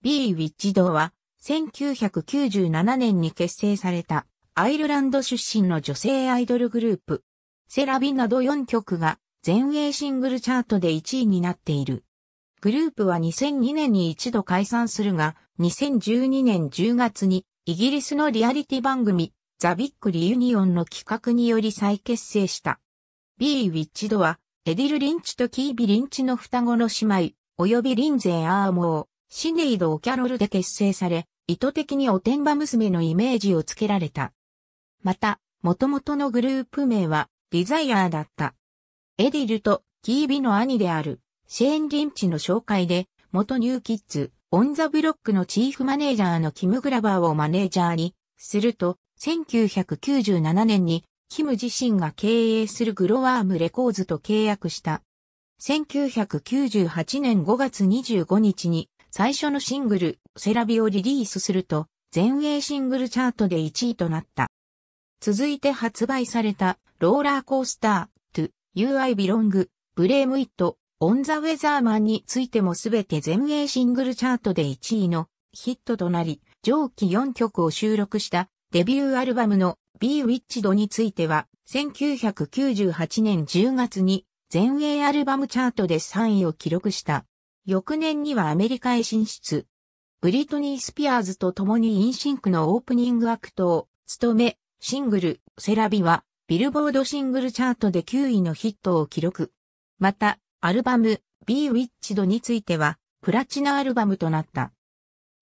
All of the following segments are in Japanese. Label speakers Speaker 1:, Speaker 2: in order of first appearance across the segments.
Speaker 1: B ウィッジドは、1997年に結成された、アイルランド出身の女性アイドルグループ、セラビなど4曲が、全英シングルチャートで1位になっている。グループは2002年に一度解散するが、2012年10月に、イギリスのリアリティ番組、ザ・ビッグ・リユニオンの企画により再結成した。B・ ウィッチドは、エディル・リンチとキービ・リンチの双子の姉妹、及びリンゼー・アーモー、シネイド・オキャロルで結成され、意図的におてんば娘のイメージをつけられた。また、元々のグループ名は、ディザイアーだった。エディルとキービの兄である、シェーン・リンチの紹介で、元ニューキッズ、オンザブロックのチーフマネージャーのキム・グラバーをマネージャーに、すると、1997年に、キム自身が経営するグロワームレコーズと契約した。1998年5月25日に、最初のシングル、セラビをリリースすると、全英シングルチャートで1位となった。続いて発売された、ローラーコースター、トゥ、ユー u I ビロング、ブレームイット、オンザウェザーマンについてもすべて全英シングルチャートで1位のヒットとなり、上記4曲を収録したデビューアルバムの Be Witched については、1998年10月に全英アルバムチャートで3位を記録した。翌年にはアメリカへ進出。ブリトニー・スピアーズと共にインシンクのオープニングアクトを務め、シングル、セラビは、ビルボードシングルチャートで9位のヒットを記録。また、アルバム、Be w i t チ h については、プラチナアルバムとなった。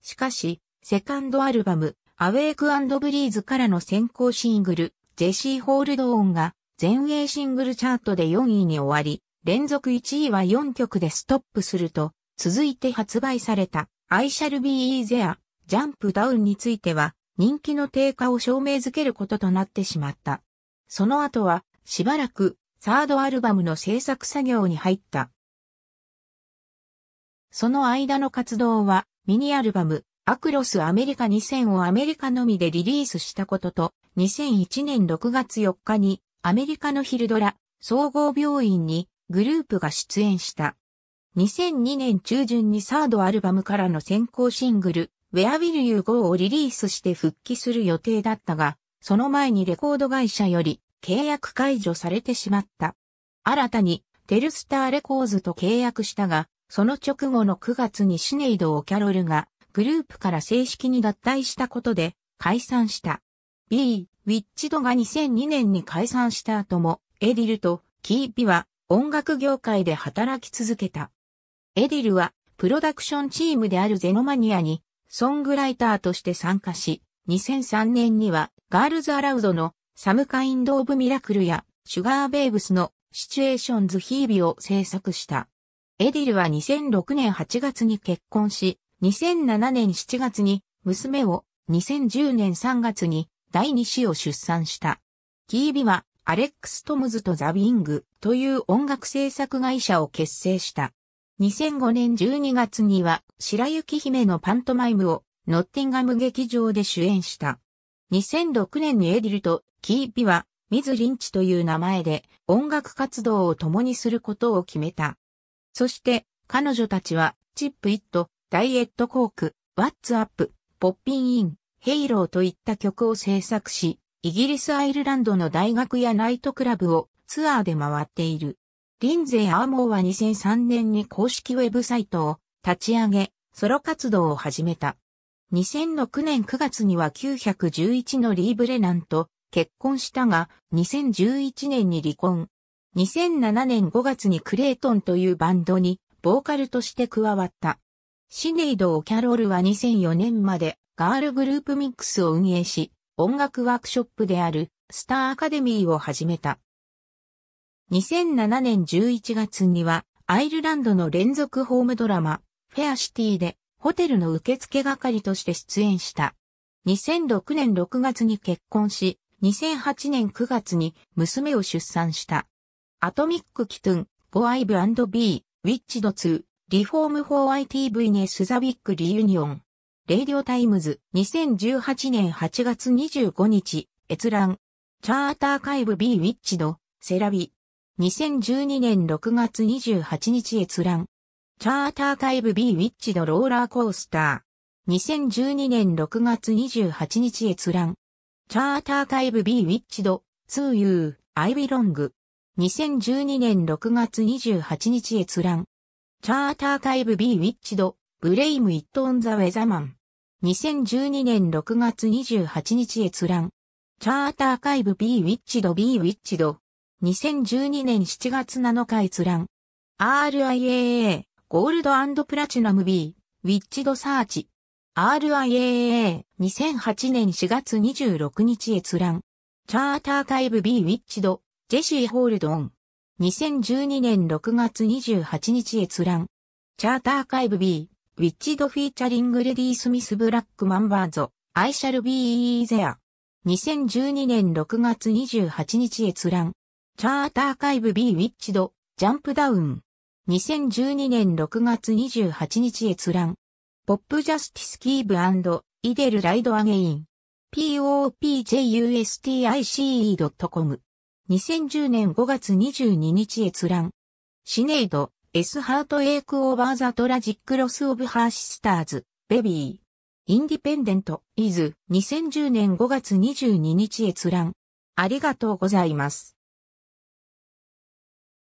Speaker 1: しかし、セカンドアルバム、Awake Breeze からの先行シングル、ジェシー・ホールドオンが、全英シングルチャートで4位に終わり、連続1位は4曲でストップすると、続いて発売された I shall be t h e r e ジャンプダウンについては人気の低下を証明づけることとなってしまった。その後はしばらくサードアルバムの制作作業に入った。その間の活動はミニアルバムアクロスアメリカ2000をアメリカのみでリリースしたことと2001年6月4日にアメリカのヒルドラ総合病院にグループが出演した。2002年中旬にサードアルバムからの先行シングル、Where Will You Go をリリースして復帰する予定だったが、その前にレコード会社より契約解除されてしまった。新たにテルスターレコーズと契約したが、その直後の9月にシネイド・オキャロルがグループから正式に脱退したことで解散した。B、ウィッチドが2002年に解散した後もエディルとキーピは音楽業界で働き続けた。エディルは、プロダクションチームであるゼノマニアに、ソングライターとして参加し、2003年には、ガールズ・アラウドの、サム・カインド・オブ・ミラクルや、シュガー・ベイブスの、シチュエーションズ・ヒービーを制作した。エディルは2006年8月に結婚し、2007年7月に、娘を、2010年3月に、第2子を出産した。キービは、アレックス・トムズとザ・ウィングという音楽制作会社を結成した。2005年12月には白雪姫のパントマイムをノッティンガム劇場で主演した。2006年にエディルとキーピはミズ・リンチという名前で音楽活動を共にすることを決めた。そして彼女たちはチップイット、ダイエットコーク、ワッツアップ、ポッピンイン、ヘイローといった曲を制作し、イギリス・アイルランドの大学やナイトクラブをツアーで回っている。リンゼアーモーは2003年に公式ウェブサイトを立ち上げ、ソロ活動を始めた。2006年9月には911のリー・ブレナンと結婚したが、2011年に離婚。2007年5月にクレイトンというバンドにボーカルとして加わった。シネイド・オキャロルは2004年までガールグループミックスを運営し、音楽ワークショップであるスターアカデミーを始めた。2007年11月には、アイルランドの連続ホームドラマ、フェアシティで、ホテルの受付係として出演した。2006年6月に結婚し、2008年9月に娘を出産した。アトミック・キトゥン、ゴアイブビー、ウィッチド2、リフォーム・フォー ITV ネスザビック・リユニオン。レイディオタイムズ、2018年8月25日、閲覧。チャーターカイブ B ウィッチド、セラビ、2012年6月28日閲覧。チャーターカイブ B ウィッチドローラーコースター。2012年6月28日閲覧。チャーターカイブ B ウィッチド、ツーユー、アイビロング。2012年6月28日閲覧。チャーターカイブ B ウィッチド、ブレイムイットオンザウェザマン。2012年6月28日閲覧。チャーターカイブ B ウィッチド B ウィッチド。2012年7月7日閲覧。RIAA、ゴールドプラチナム B、ウィッチドサーチ。RIAA、2008年4月26日閲覧。チャーターカイブ B ウィッチド、ジェシー・ホールドオン。2012年6月28日閲覧。チャーターカイブ B、ウィッチドフィーチャリングレディー・スミス・ブラック・マンバーゾ、アイシャル・ビー・ゼア。2012年6月28日閲覧。チャーターカイブ B ウィッチド、ジャンプダウン。2012年6月28日閲覧。ポップジャスティスキーブイデルライドアゲイン。popjustice.com。2010年5月22日閲覧。シネイド、S ハートエイクオーバーザトラジックロスオブハーシスターズ、ベビー。インディペンデント、イズ、2010年5月22日閲覧。ありがとうございます。